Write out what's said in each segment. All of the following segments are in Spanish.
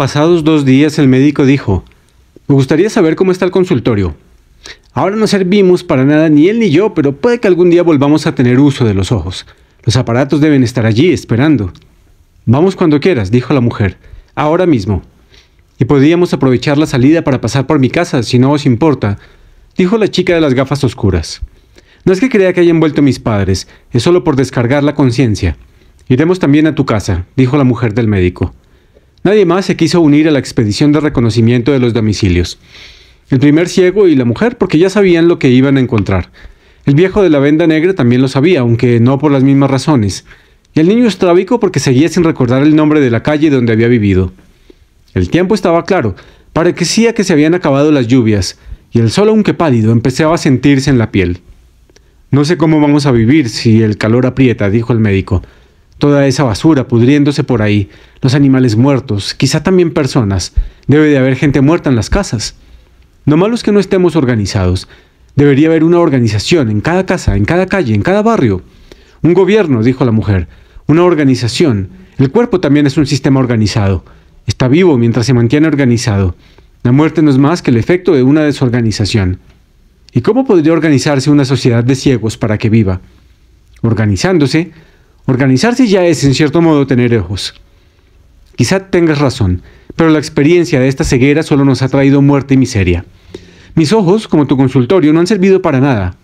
Pasados dos días el médico dijo, me gustaría saber cómo está el consultorio. Ahora no servimos para nada ni él ni yo, pero puede que algún día volvamos a tener uso de los ojos. Los aparatos deben estar allí esperando. Vamos cuando quieras, dijo la mujer, ahora mismo. Y podríamos aprovechar la salida para pasar por mi casa, si no os importa, dijo la chica de las gafas oscuras. No es que crea que hayan vuelto mis padres, es solo por descargar la conciencia. Iremos también a tu casa, dijo la mujer del médico. Nadie más se quiso unir a la expedición de reconocimiento de los domicilios. El primer ciego y la mujer porque ya sabían lo que iban a encontrar. El viejo de la venda negra también lo sabía, aunque no por las mismas razones. Y el niño estrábico porque seguía sin recordar el nombre de la calle donde había vivido. El tiempo estaba claro, parecía que se habían acabado las lluvias, y el sol, aunque pálido, empezaba a sentirse en la piel. No sé cómo vamos a vivir si el calor aprieta, dijo el médico toda esa basura pudriéndose por ahí, los animales muertos, quizá también personas. Debe de haber gente muerta en las casas. Lo malo es que no estemos organizados. Debería haber una organización en cada casa, en cada calle, en cada barrio. Un gobierno, dijo la mujer, una organización. El cuerpo también es un sistema organizado. Está vivo mientras se mantiene organizado. La muerte no es más que el efecto de una desorganización. ¿Y cómo podría organizarse una sociedad de ciegos para que viva? Organizándose, Organizarse ya es, en cierto modo, tener ojos. Quizá tengas razón, pero la experiencia de esta ceguera solo nos ha traído muerte y miseria. Mis ojos, como tu consultorio, no han servido para nada.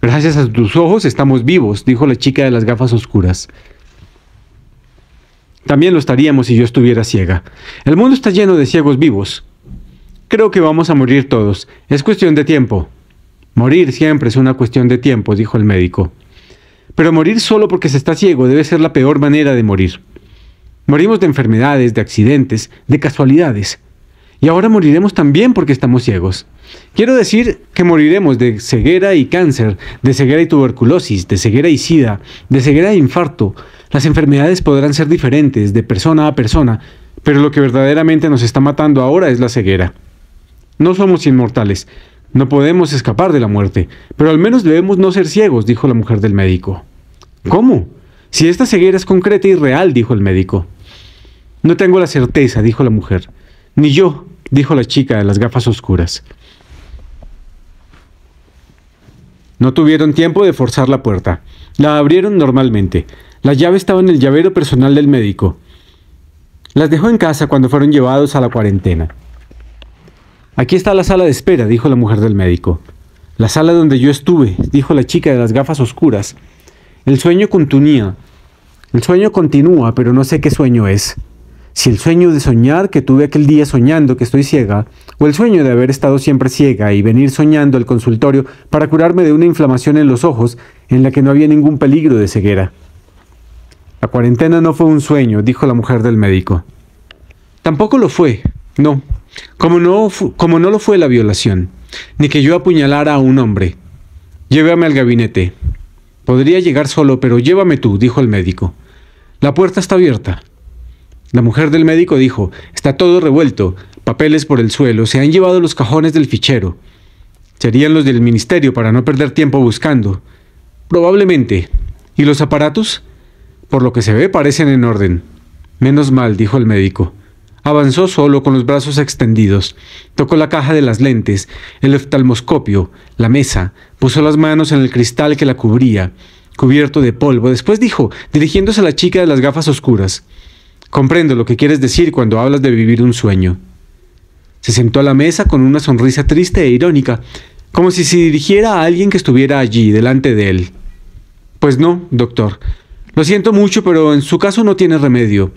Gracias a tus ojos estamos vivos, dijo la chica de las gafas oscuras. También lo estaríamos si yo estuviera ciega. El mundo está lleno de ciegos vivos. Creo que vamos a morir todos. Es cuestión de tiempo. Morir siempre es una cuestión de tiempo, dijo el médico. Pero morir solo porque se está ciego debe ser la peor manera de morir. Morimos de enfermedades, de accidentes, de casualidades. Y ahora moriremos también porque estamos ciegos. Quiero decir que moriremos de ceguera y cáncer, de ceguera y tuberculosis, de ceguera y sida, de ceguera e infarto. Las enfermedades podrán ser diferentes de persona a persona, pero lo que verdaderamente nos está matando ahora es la ceguera. No somos inmortales, no podemos escapar de la muerte, pero al menos debemos no ser ciegos, dijo la mujer del médico. ¿Cómo? Si esta ceguera es concreta y real, dijo el médico. No tengo la certeza, dijo la mujer. Ni yo, dijo la chica de las gafas oscuras. No tuvieron tiempo de forzar la puerta. La abrieron normalmente. La llave estaba en el llavero personal del médico. Las dejó en casa cuando fueron llevados a la cuarentena. Aquí está la sala de espera, dijo la mujer del médico. La sala donde yo estuve, dijo la chica de las gafas oscuras. El sueño continúa. El sueño continúa, pero no sé qué sueño es. Si el sueño de soñar que tuve aquel día soñando que estoy ciega, o el sueño de haber estado siempre ciega y venir soñando al consultorio para curarme de una inflamación en los ojos en la que no había ningún peligro de ceguera. La cuarentena no fue un sueño, dijo la mujer del médico. Tampoco lo fue, no, como no, como no lo fue la violación, ni que yo apuñalara a un hombre. Llévame al gabinete. Podría llegar solo, pero llévame tú, dijo el médico. La puerta está abierta. La mujer del médico dijo, está todo revuelto, papeles por el suelo, se han llevado los cajones del fichero. Serían los del ministerio para no perder tiempo buscando. Probablemente. ¿Y los aparatos? Por lo que se ve parecen en orden. Menos mal, dijo el médico. Avanzó solo con los brazos extendidos, tocó la caja de las lentes, el oftalmoscopio, la mesa, puso las manos en el cristal que la cubría, cubierto de polvo. Después dijo, dirigiéndose a la chica de las gafas oscuras, Comprendo lo que quieres decir cuando hablas de vivir un sueño. Se sentó a la mesa con una sonrisa triste e irónica, como si se dirigiera a alguien que estuviera allí, delante de él. Pues no, doctor. Lo siento mucho, pero en su caso no tiene remedio.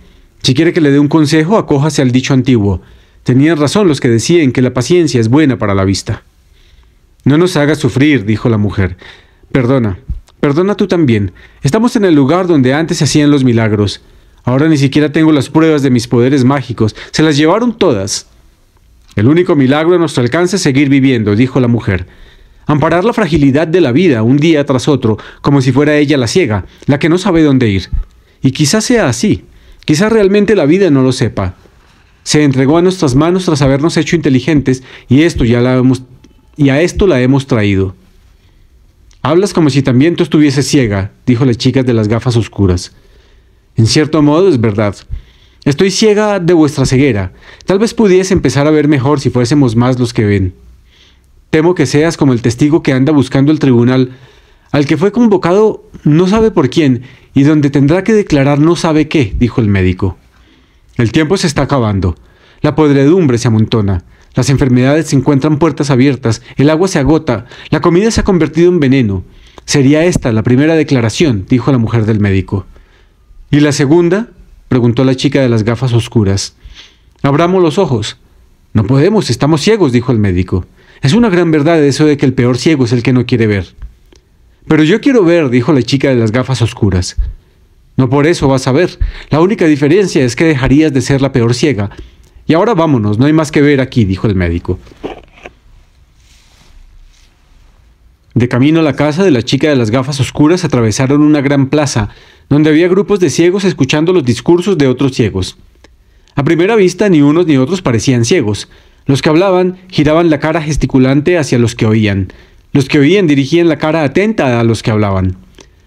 Si quiere que le dé un consejo, acójase al dicho antiguo. Tenían razón los que decían que la paciencia es buena para la vista. No nos hagas sufrir, dijo la mujer. Perdona, perdona tú también. Estamos en el lugar donde antes se hacían los milagros. Ahora ni siquiera tengo las pruebas de mis poderes mágicos. Se las llevaron todas. El único milagro a nuestro alcance es seguir viviendo, dijo la mujer. Amparar la fragilidad de la vida un día tras otro, como si fuera ella la ciega, la que no sabe dónde ir. Y quizás sea así, Quizás realmente la vida no lo sepa. Se entregó a nuestras manos tras habernos hecho inteligentes y esto ya la hemos, y a esto la hemos traído. Hablas como si también tú estuvieses ciega, dijo la chica de las gafas oscuras. En cierto modo es verdad. Estoy ciega de vuestra ceguera. Tal vez pudiese empezar a ver mejor si fuésemos más los que ven. Temo que seas como el testigo que anda buscando el tribunal, al que fue convocado no sabe por quién y donde tendrá que declarar no sabe qué, dijo el médico. El tiempo se está acabando. La podredumbre se amontona. Las enfermedades se encuentran puertas abiertas, el agua se agota, la comida se ha convertido en veneno. Sería esta la primera declaración, dijo la mujer del médico. ¿Y la segunda? preguntó la chica de las gafas oscuras. Abramos los ojos. No podemos, estamos ciegos, dijo el médico. Es una gran verdad eso de que el peor ciego es el que no quiere ver. Pero yo quiero ver, dijo la chica de las gafas oscuras. No por eso vas a ver. La única diferencia es que dejarías de ser la peor ciega. Y ahora vámonos, no hay más que ver aquí, dijo el médico. De camino a la casa de la chica de las gafas oscuras atravesaron una gran plaza, donde había grupos de ciegos escuchando los discursos de otros ciegos. A primera vista ni unos ni otros parecían ciegos. Los que hablaban giraban la cara gesticulante hacia los que oían. Los que oían dirigían la cara atenta a los que hablaban.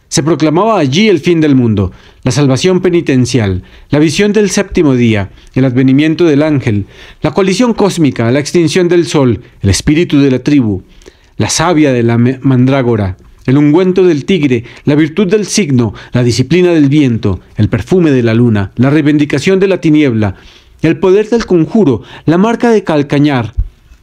Se proclamaba allí el fin del mundo, la salvación penitencial, la visión del séptimo día, el advenimiento del ángel, la colisión cósmica, la extinción del sol, el espíritu de la tribu, la savia de la mandrágora, el ungüento del tigre, la virtud del signo, la disciplina del viento, el perfume de la luna, la reivindicación de la tiniebla, el poder del conjuro, la marca de calcañar,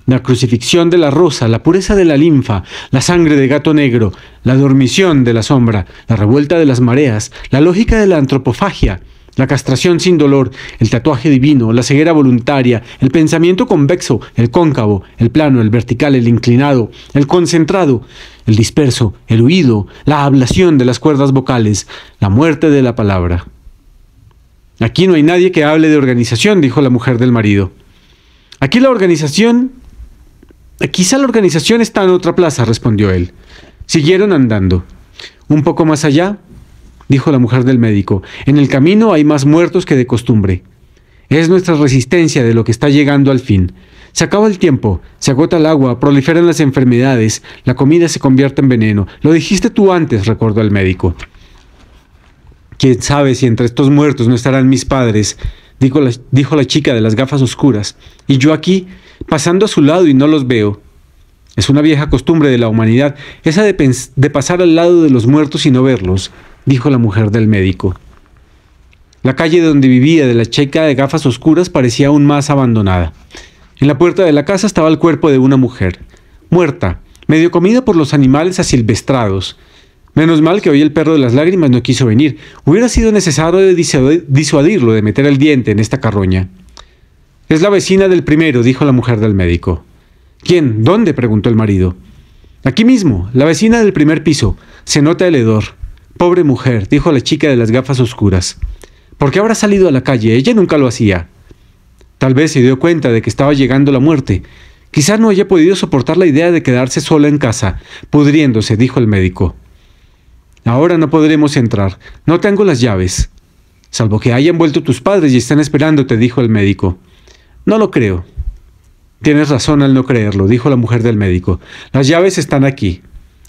la crucifixión de la rosa, la pureza de la linfa, la sangre de gato negro, la dormición de la sombra, la revuelta de las mareas, la lógica de la antropofagia, la castración sin dolor, el tatuaje divino, la ceguera voluntaria, el pensamiento convexo, el cóncavo, el plano, el vertical, el inclinado, el concentrado, el disperso, el huido, la ablación de las cuerdas vocales, la muerte de la palabra. Aquí no hay nadie que hable de organización, dijo la mujer del marido. Aquí la organización Quizá la organización está en otra plaza, respondió él. Siguieron andando. Un poco más allá, dijo la mujer del médico, en el camino hay más muertos que de costumbre. Es nuestra resistencia de lo que está llegando al fin. Se acaba el tiempo, se agota el agua, proliferan las enfermedades, la comida se convierte en veneno. Lo dijiste tú antes, recordó el médico. ¿Quién sabe si entre estos muertos no estarán mis padres? Dijo la, dijo la chica de las gafas oscuras. Y yo aquí pasando a su lado y no los veo. Es una vieja costumbre de la humanidad, esa de, pasar al lado de los muertos y no verlos, dijo la mujer del médico. La calle donde vivía de la checa de gafas oscuras parecía aún más abandonada. En la puerta de la casa estaba el cuerpo de una mujer, muerta, medio comida por los animales asilvestrados. Menos mal que hoy el perro de las lágrimas no quiso venir. Hubiera sido necesario disuadirlo de meter el diente en esta carroña. Es la vecina del primero, dijo la mujer del médico. ¿Quién? ¿Dónde? preguntó el marido. Aquí mismo, la vecina del primer piso. Se nota el hedor. Pobre mujer, dijo la chica de las gafas oscuras. ¿Por qué habrá salido a la calle? Ella nunca lo hacía. Tal vez se dio cuenta de que estaba llegando la muerte. Quizá no haya podido soportar la idea de quedarse sola en casa, pudriéndose, dijo el médico. Ahora no podremos entrar. No tengo las llaves. Salvo que hayan vuelto tus padres y están esperándote, dijo el médico. No lo creo. Tienes razón al no creerlo, dijo la mujer del médico. Las llaves están aquí.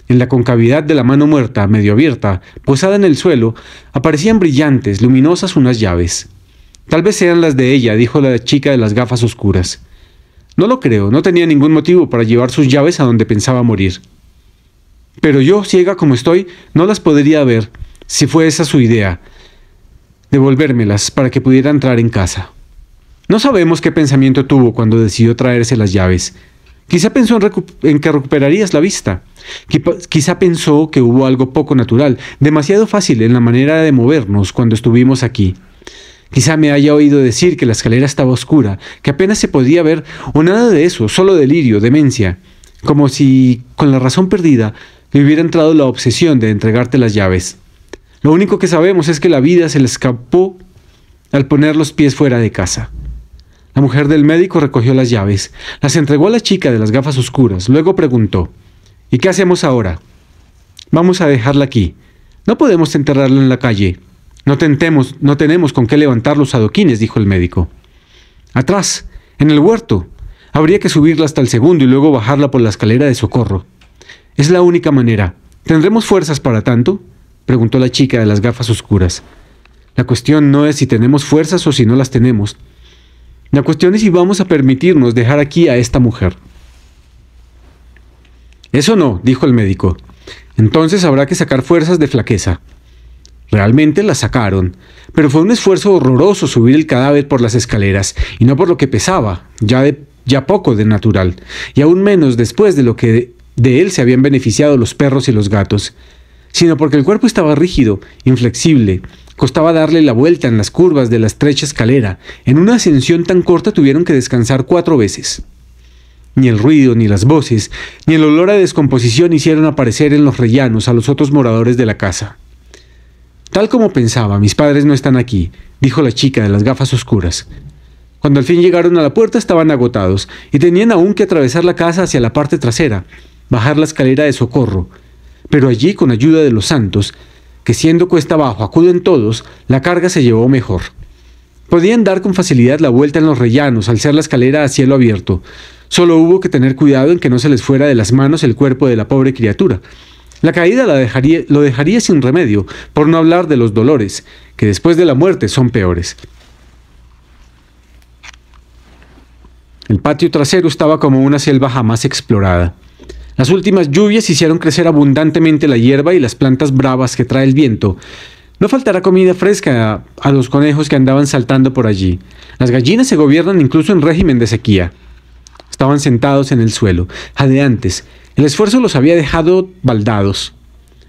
En la concavidad de la mano muerta, medio abierta, posada en el suelo, aparecían brillantes, luminosas unas llaves. Tal vez sean las de ella, dijo la chica de las gafas oscuras. No lo creo, no tenía ningún motivo para llevar sus llaves a donde pensaba morir. Pero yo, ciega como estoy, no las podría ver, si fue esa su idea, devolvérmelas para que pudiera entrar en casa. No sabemos qué pensamiento tuvo cuando decidió traerse las llaves. Quizá pensó en, que recuperarías la vista. Quizá pensó que hubo algo poco natural, demasiado fácil en la manera de movernos cuando estuvimos aquí. Quizá me haya oído decir que la escalera estaba oscura, que apenas se podía ver, o nada de eso, solo delirio, demencia. Como si, con la razón perdida, le hubiera entrado la obsesión de entregarte las llaves. Lo único que sabemos es que la vida se le escapó al poner los pies fuera de casa. La mujer del médico recogió las llaves, las entregó a la chica de las gafas oscuras, luego preguntó, ¿Y qué hacemos ahora? Vamos a dejarla aquí. No podemos enterrarla en la calle. No tentemos, no tenemos con qué levantar los adoquines, dijo el médico. Atrás, en el huerto. Habría que subirla hasta el segundo y luego bajarla por la escalera de socorro. Es la única manera. ¿Tendremos fuerzas para tanto? preguntó la chica de las gafas oscuras. La cuestión no es si tenemos fuerzas o si no las tenemos. La cuestión es si vamos a permitirnos dejar aquí a esta mujer. Eso no, dijo el médico. Entonces habrá que sacar fuerzas de flaqueza. Realmente las sacaron, pero fue un esfuerzo horroroso subir el cadáver por las escaleras, y no por lo que pesaba, ya, ya poco de natural, y aún menos después de lo que de él se habían beneficiado los perros y los gatos, sino porque el cuerpo estaba rígido, inflexible, Costaba darle la vuelta en las curvas de la estrecha escalera. En una ascensión tan corta tuvieron que descansar cuatro veces. Ni el ruido, ni las voces, ni el olor a descomposición hicieron aparecer en los rellanos a los otros moradores de la casa. Tal como pensaba, mis padres no están aquí, dijo la chica de las gafas oscuras. Cuando al fin llegaron a la puerta estaban agotados y tenían aún que atravesar la casa hacia la parte trasera, bajar la escalera de socorro. Pero allí, con ayuda de los santos, que siendo cuesta abajo acuden todos, la carga se llevó mejor. Podían dar con facilidad la vuelta en los rellanos al ser la escalera a cielo abierto. Solo hubo que tener cuidado en que no se les fuera de las manos el cuerpo de la pobre criatura. La caída la dejaría, lo dejaría sin remedio, por no hablar de los dolores, que después de la muerte son peores. El patio trasero estaba como una selva jamás explorada. Las últimas lluvias hicieron crecer abundantemente la hierba y las plantas bravas que trae el viento. No faltará comida fresca a los conejos que andaban saltando por allí. Las gallinas se gobiernan incluso en régimen de sequía. Estaban sentados en el suelo, jadeantes. El esfuerzo los había dejado baldados.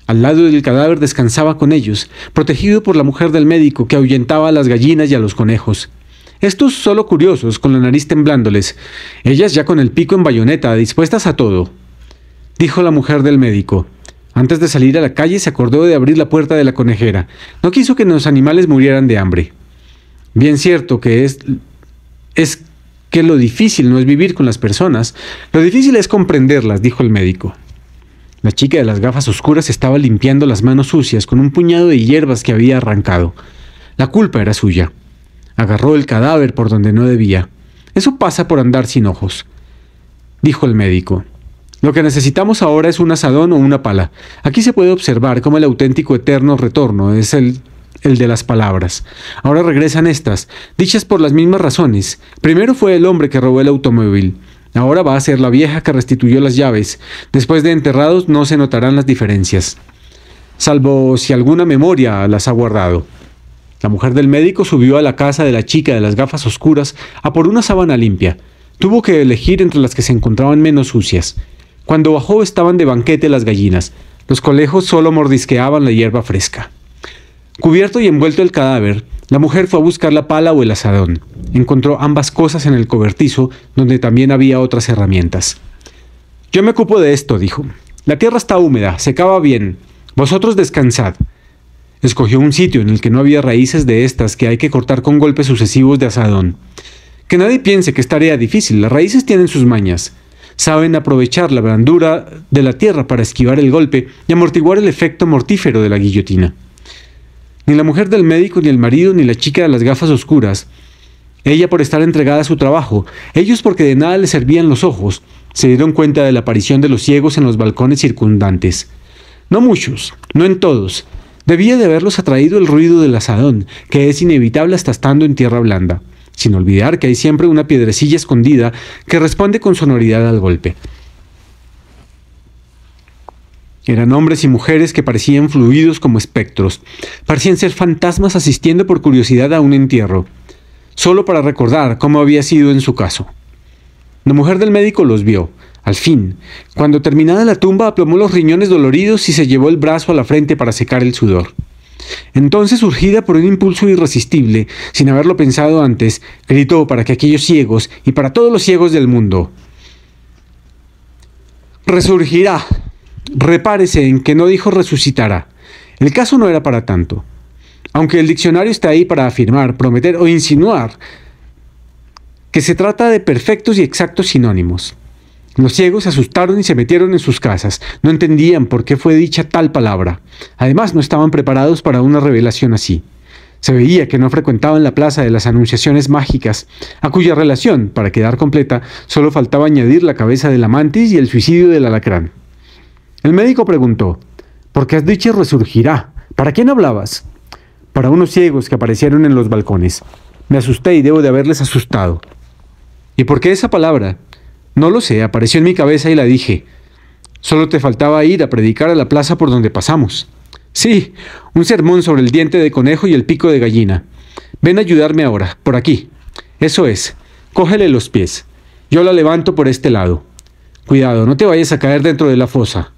Al lado del cadáver descansaba con ellos, protegido por la mujer del médico que ahuyentaba a las gallinas y a los conejos. Estos solo curiosos, con la nariz temblándoles, ellas ya con el pico en bayoneta, dispuestas a todo dijo la mujer del médico. Antes de salir a la calle se acordó de abrir la puerta de la conejera. No quiso que los animales murieran de hambre. Bien cierto que es, es que lo difícil no es vivir con las personas, lo difícil es comprenderlas, dijo el médico. La chica de las gafas oscuras estaba limpiando las manos sucias con un puñado de hierbas que había arrancado. La culpa era suya. Agarró el cadáver por donde no debía. Eso pasa por andar sin ojos, dijo el médico. Lo que necesitamos ahora es un asadón o una pala. Aquí se puede observar cómo el auténtico eterno retorno es el el de las palabras. Ahora regresan estas, dichas por las mismas razones. Primero fue el hombre que robó el automóvil. Ahora va a ser la vieja que restituyó las llaves. Después de enterrados no se notarán las diferencias, salvo si alguna memoria las ha guardado. La mujer del médico subió a la casa de la chica de las gafas oscuras a por una sábana limpia. Tuvo que elegir entre las que se encontraban menos sucias. Cuando bajó estaban de banquete las gallinas. Los colejos solo mordisqueaban la hierba fresca. Cubierto y envuelto el cadáver, la mujer fue a buscar la pala o el asadón. Encontró ambas cosas en el cobertizo, donde también había otras herramientas. Yo me ocupo de esto, dijo. La tierra está húmeda, Secaba bien. Vosotros descansad. Escogió un sitio en el que no había raíces de estas que hay que cortar con golpes sucesivos de asadón. Que nadie piense que es tarea difícil, las raíces tienen sus mañas saben aprovechar la blandura de la tierra para esquivar el golpe y amortiguar el efecto mortífero de la guillotina. Ni la mujer del médico, ni el marido, ni la chica de las gafas oscuras, ella por estar entregada a su trabajo, ellos porque de nada les servían los ojos, se dieron cuenta de la aparición de los ciegos en los balcones circundantes. No muchos, no en todos. Debía de haberlos atraído el ruido del asadón, que es inevitable hasta estando en tierra blanda sin olvidar que hay siempre una piedrecilla escondida que responde con sonoridad al golpe. Eran hombres y mujeres que parecían fluidos como espectros, parecían ser fantasmas asistiendo por curiosidad a un entierro, solo para recordar cómo había sido en su caso. La mujer del médico los vio, al fin. Cuando terminada la tumba aplomó los riñones doloridos y se llevó el brazo a la frente para secar el sudor. Entonces, surgida por un impulso irresistible, sin haberlo pensado antes, gritó para que aquellos ciegos y para todos los ciegos del mundo, resurgirá. Repárese en que no dijo resucitará. El caso no era para tanto. Aunque el diccionario está ahí para afirmar, prometer o insinuar que se trata de perfectos y exactos sinónimos. Los ciegos se asustaron y se metieron en sus casas. No entendían por qué fue dicha tal palabra. Además, no estaban preparados para una revelación así. Se veía que no frecuentaban la plaza de las anunciaciones mágicas, a cuya relación, para quedar completa, solo faltaba añadir la cabeza de la mantis y el suicidio del alacrán. El médico preguntó, ¿por qué has dicho resurgirá? ¿Para quién hablabas? Para unos ciegos que aparecieron en los balcones. Me asusté y debo de haberles asustado. ¿Y por qué esa palabra? No lo sé, apareció en mi cabeza y la dije. Solo te faltaba ir a predicar a la plaza por donde pasamos. Sí, un sermón sobre el diente de conejo y el pico de gallina. Ven a ayudarme ahora, por aquí. Eso es, cógele los pies. Yo la levanto por este lado. Cuidado, no te vayas a caer dentro de la fosa.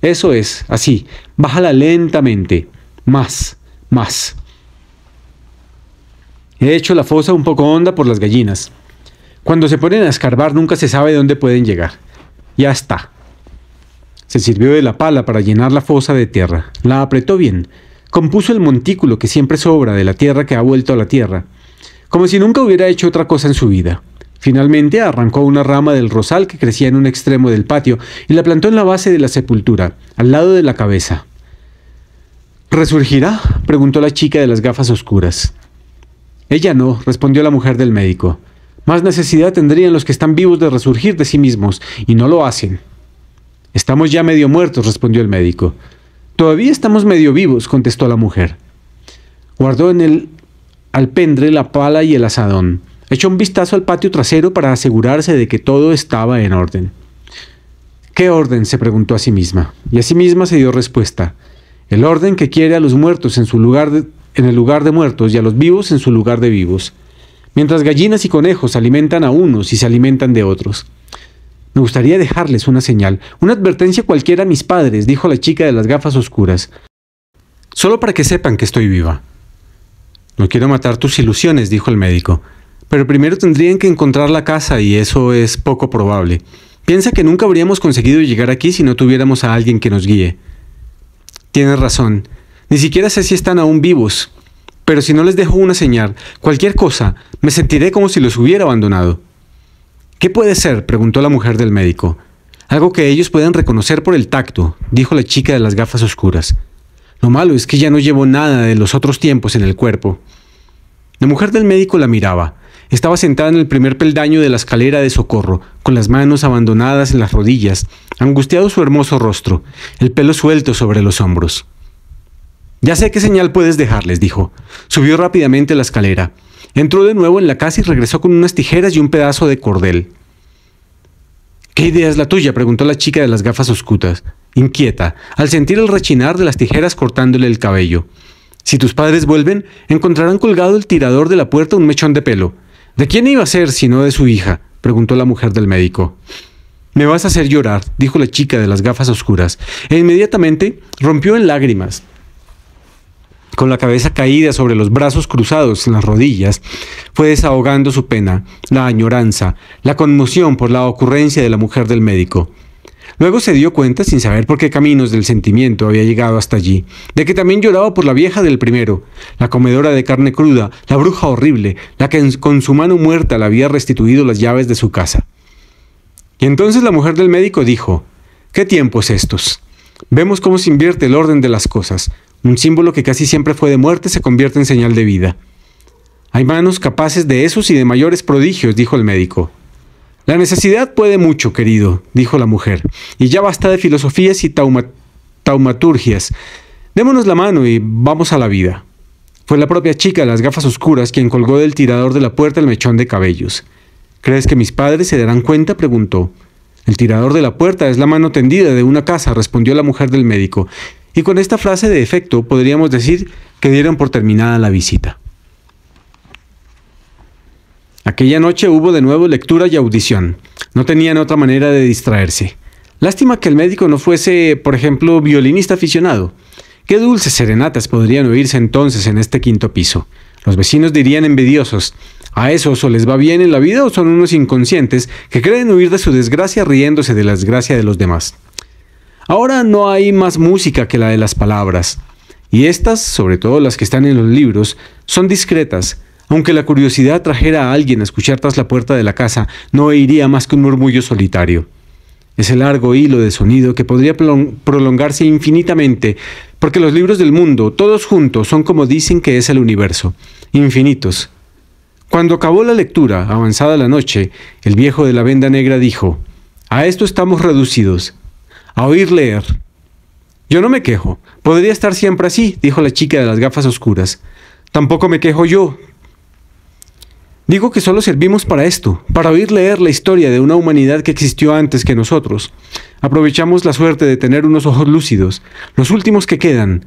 Eso es, así. Bájala lentamente. Más, más. He hecho la fosa un poco honda por las gallinas. Cuando se ponen a escarbar nunca se sabe dónde pueden llegar. Ya está. Se sirvió de la pala para llenar la fosa de tierra. La apretó bien. Compuso el montículo que siempre sobra de la tierra que ha vuelto a la tierra, como si nunca hubiera hecho otra cosa en su vida. Finalmente arrancó una rama del rosal que crecía en un extremo del patio y la plantó en la base de la sepultura, al lado de la cabeza. ¿Resurgirá? preguntó la chica de las gafas oscuras. Ella no, respondió la mujer del médico más necesidad tendrían los que están vivos de resurgir de sí mismos, y no lo hacen. Estamos ya medio muertos, respondió el médico. Todavía estamos medio vivos, contestó la mujer. Guardó en el alpendre la pala y el asadón. Echó un vistazo al patio trasero para asegurarse de que todo estaba en orden. ¿Qué orden? se preguntó a sí misma, y a sí misma se dio respuesta. El orden que quiere a los muertos en su lugar en el lugar de muertos y a los vivos en su lugar de vivos mientras gallinas y conejos alimentan a unos y se alimentan de otros. Me gustaría dejarles una señal, una advertencia cualquiera a mis padres, dijo la chica de las gafas oscuras. Solo para que sepan que estoy viva. No quiero matar tus ilusiones, dijo el médico. Pero primero tendrían que encontrar la casa y eso es poco probable. Piensa que nunca habríamos conseguido llegar aquí si no tuviéramos a alguien que nos guíe. Tienes razón. Ni siquiera sé si están aún vivos pero si no les dejo una señal, cualquier cosa, me sentiré como si los hubiera abandonado. ¿Qué puede ser? preguntó la mujer del médico. Algo que ellos puedan reconocer por el tacto, dijo la chica de las gafas oscuras. Lo malo es que ya no llevo nada de los otros tiempos en el cuerpo. La mujer del médico la miraba. Estaba sentada en el primer peldaño de la escalera de socorro, con las manos abandonadas en las rodillas, angustiado su hermoso rostro, el pelo suelto sobre los hombros. Ya sé qué señal puedes dejarles dijo. Subió rápidamente la escalera. Entró de nuevo en la casa y regresó con unas tijeras y un pedazo de cordel. ¿Qué idea es la tuya? preguntó la chica de las gafas oscuras, inquieta, al sentir el rechinar de las tijeras cortándole el cabello. Si tus padres vuelven, encontrarán colgado el tirador de la puerta un mechón de pelo. ¿De quién iba a ser si no de su hija? preguntó la mujer del médico. Me vas a hacer llorar, dijo la chica de las gafas oscuras, e inmediatamente rompió en lágrimas con la cabeza caída sobre los brazos cruzados en las rodillas, fue desahogando su pena, la añoranza, la conmoción por la ocurrencia de la mujer del médico. Luego se dio cuenta, sin saber por qué caminos del sentimiento había llegado hasta allí, de que también lloraba por la vieja del primero, la comedora de carne cruda, la bruja horrible, la que con su mano muerta le había restituido las llaves de su casa. Y entonces la mujer del médico dijo, ¿qué tiempos estos? Vemos cómo se invierte el orden de las cosas. Un símbolo que casi siempre fue de muerte se convierte en señal de vida. Hay manos capaces de esos y de mayores prodigios, dijo el médico. La necesidad puede mucho, querido, dijo la mujer, y ya basta de filosofías y taumaturgias. Démonos la mano y vamos a la vida. Fue la propia chica de las gafas oscuras quien colgó del tirador de la puerta el mechón de cabellos. ¿Crees que mis padres se darán cuenta? preguntó. El tirador de la puerta es la mano tendida de una casa, respondió la mujer del médico, y con esta frase de efecto podríamos decir que dieron por terminada la visita. Aquella noche hubo de nuevo lectura y audición. No tenían otra manera de distraerse. Lástima que el médico no fuese, por ejemplo, violinista aficionado. Qué dulces serenatas podrían oírse entonces en este quinto piso. Los vecinos dirían envidiosos, a esos o les va bien en la vida o son unos inconscientes que creen huir de su desgracia riéndose de la desgracia de los demás. Ahora no hay más música que la de las palabras, y estas, sobre todo las que están en los libros, son discretas. Aunque la curiosidad trajera a alguien a escuchar tras la puerta de la casa, no oiría más que un murmullo solitario. Ese largo hilo de sonido que podría prolongarse infinitamente, porque los libros del mundo, todos juntos, son como dicen que es el universo, infinitos. Cuando acabó la lectura, avanzada la noche, el viejo de la venda negra dijo, A esto estamos reducidos, a oír leer. Yo no me quejo. Podría estar siempre así, dijo la chica de las gafas oscuras. Tampoco me quejo yo. Digo que solo servimos para esto, para oír leer la historia de una humanidad que existió antes que nosotros. Aprovechamos la suerte de tener unos ojos lúcidos, los últimos que quedan.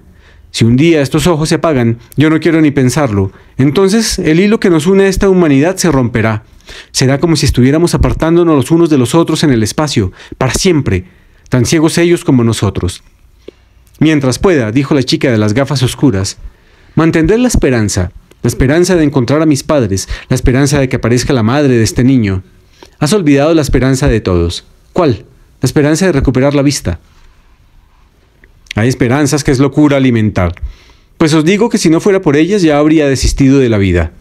Si un día estos ojos se apagan, yo no quiero ni pensarlo. Entonces el hilo que nos une a esta humanidad se romperá. Será como si estuviéramos apartándonos los unos de los otros en el espacio, para siempre, tan ciegos ellos como nosotros. Mientras pueda, dijo la chica de las gafas oscuras, mantendré la esperanza, la esperanza de encontrar a mis padres, la esperanza de que aparezca la madre de este niño. Has olvidado la esperanza de todos. ¿Cuál? La esperanza de recuperar la vista. Hay esperanzas que es locura alimentar. Pues os digo que si no fuera por ellas ya habría desistido de la vida.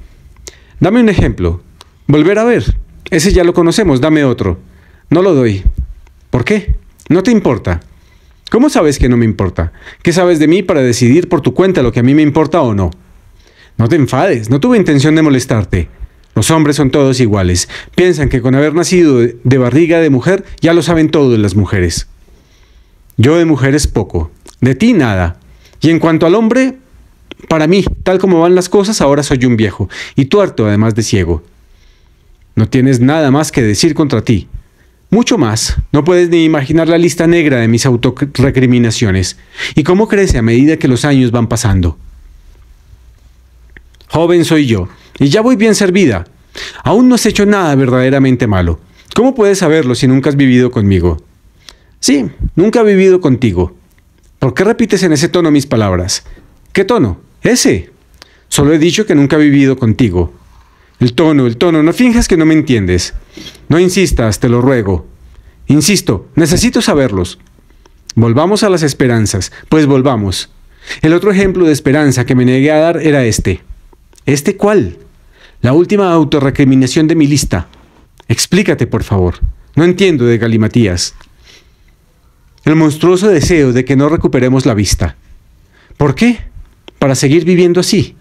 Dame un ejemplo. Volver a ver. Ese ya lo conocemos, dame otro. No lo doy. ¿Por qué? No te importa. ¿Cómo sabes que no me importa? ¿Qué sabes de mí para decidir por tu cuenta lo que a mí me importa o no? No te enfades, no tuve intención de molestarte. Los hombres son todos iguales. Piensan que con haber nacido de barriga de mujer ya lo saben todo de las mujeres. Yo de mujeres poco, de ti nada. Y en cuanto al hombre, para mí, tal como van las cosas, ahora soy un viejo, y tuerto además de ciego. No tienes nada más que decir contra ti. Mucho más, no puedes ni imaginar la lista negra de mis autorrecriminaciones y cómo crece a medida que los años van pasando. Joven soy yo, y ya voy bien servida. Aún no has hecho nada verdaderamente malo. ¿Cómo puedes saberlo si nunca has vivido conmigo? Sí, nunca he vivido contigo. ¿Por qué repites en ese tono mis palabras? ¿Qué tono? Ese. Solo he dicho que nunca he vivido contigo. El tono, el tono, no finjas que no me entiendes. No insistas, te lo ruego. Insisto, necesito saberlos. Volvamos a las esperanzas, pues volvamos. El otro ejemplo de esperanza que me negué a dar era este. ¿Este cuál? La última autorrecriminación de mi lista. Explícate, por favor. No entiendo de galimatías. El monstruoso deseo de que no recuperemos la vista. ¿Por qué? Para seguir viviendo así.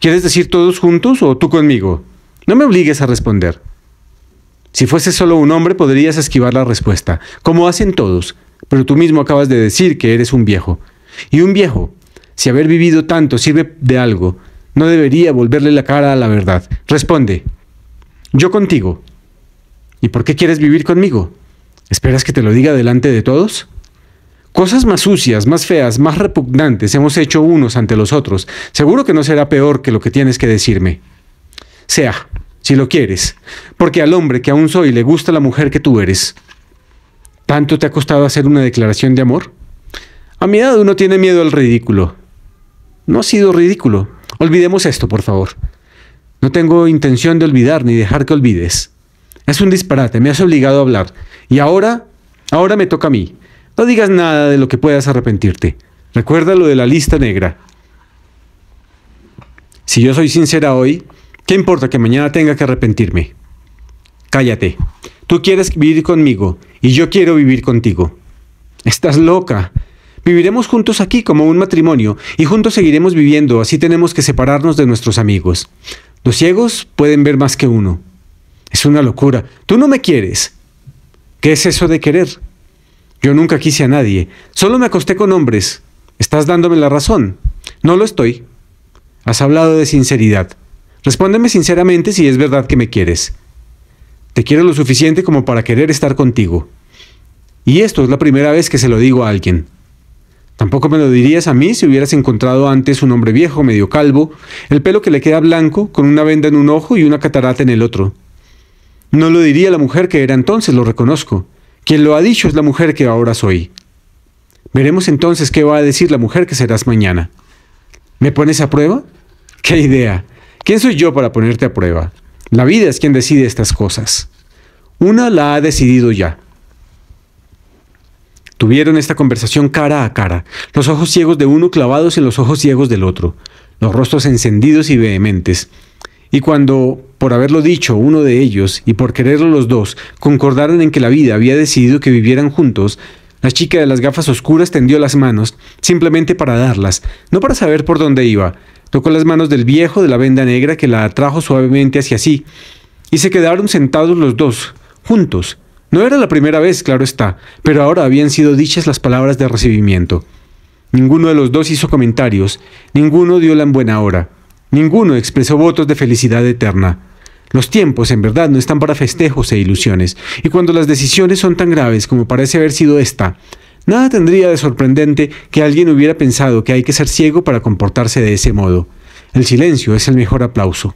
¿Quieres decir todos juntos o tú conmigo? No me obligues a responder. Si fuese solo un hombre podrías esquivar la respuesta, como hacen todos, pero tú mismo acabas de decir que eres un viejo. Y un viejo, si haber vivido tanto sirve de algo, no debería volverle la cara a la verdad. Responde, yo contigo. ¿Y por qué quieres vivir conmigo? ¿Esperas que te lo diga delante de todos? Cosas más sucias, más feas, más repugnantes hemos hecho unos ante los otros. Seguro que no será peor que lo que tienes que decirme. Sea, si lo quieres, porque al hombre que aún soy le gusta la mujer que tú eres. ¿Tanto te ha costado hacer una declaración de amor? A mi edad uno tiene miedo al ridículo. No ha sido ridículo. Olvidemos esto, por favor. No tengo intención de olvidar ni dejar que olvides. Es un disparate, me has obligado a hablar. Y ahora, ahora me toca a mí. No digas nada de lo que puedas arrepentirte. Recuerda lo de la lista negra. Si yo soy sincera hoy, ¿Qué importa que mañana tenga que arrepentirme? Cállate. Tú quieres vivir conmigo y yo quiero vivir contigo. Estás loca. Viviremos juntos aquí como un matrimonio y juntos seguiremos viviendo, así tenemos que separarnos de nuestros amigos. Los ciegos pueden ver más que uno. Es una locura. Tú no me quieres. ¿Qué es eso de querer? Yo nunca quise a nadie. Solo me acosté con hombres. Estás dándome la razón. No lo estoy. Has hablado de sinceridad. Respóndeme sinceramente si es verdad que me quieres. Te quiero lo suficiente como para querer estar contigo. Y esto es la primera vez que se lo digo a alguien. Tampoco me lo dirías a mí si hubieras encontrado antes un hombre viejo, medio calvo, el pelo que le queda blanco, con una venda en un ojo y una catarata en el otro. No lo diría la mujer que era entonces, lo reconozco. Quien lo ha dicho es la mujer que ahora soy. Veremos entonces qué va a decir la mujer que serás mañana. ¿Me pones a prueba? ¡Qué idea! ¿Quién soy yo para ponerte a prueba? La vida es quien decide estas cosas. Una la ha decidido ya. Tuvieron esta conversación cara a cara, los ojos ciegos de uno clavados en los ojos ciegos del otro, los rostros encendidos y vehementes. Y cuando, por haberlo dicho uno de ellos y por quererlo los dos, concordaron en que la vida había decidido que vivieran juntos, la chica de las gafas oscuras tendió las manos, simplemente para darlas, no para saber por dónde iba. Tocó las manos del viejo de la venda negra que la atrajo suavemente hacia sí, y se quedaron sentados los dos, juntos. No era la primera vez, claro está, pero ahora habían sido dichas las palabras de recibimiento. Ninguno de los dos hizo comentarios, ninguno dio la en buena hora, ninguno expresó votos de felicidad eterna. Los tiempos, en verdad, no están para festejos e ilusiones, y cuando las decisiones son tan graves como parece haber sido esta, nada tendría de sorprendente que alguien hubiera pensado que hay que ser ciego para comportarse de ese modo. El silencio es el mejor aplauso.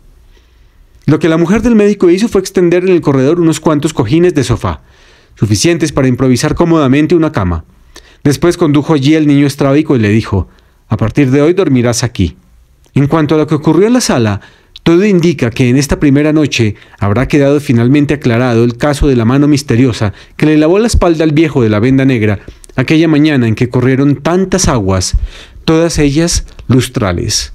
Lo que la mujer del médico hizo fue extender en el corredor unos cuantos cojines de sofá, suficientes para improvisar cómodamente una cama. Después condujo allí al niño estrábico y le dijo, a partir de hoy dormirás aquí. En cuanto a lo que ocurrió en la sala, todo indica que en esta primera noche habrá quedado finalmente aclarado el caso de la mano misteriosa que le lavó la espalda al viejo de la venda negra aquella mañana en que corrieron tantas aguas, todas ellas lustrales.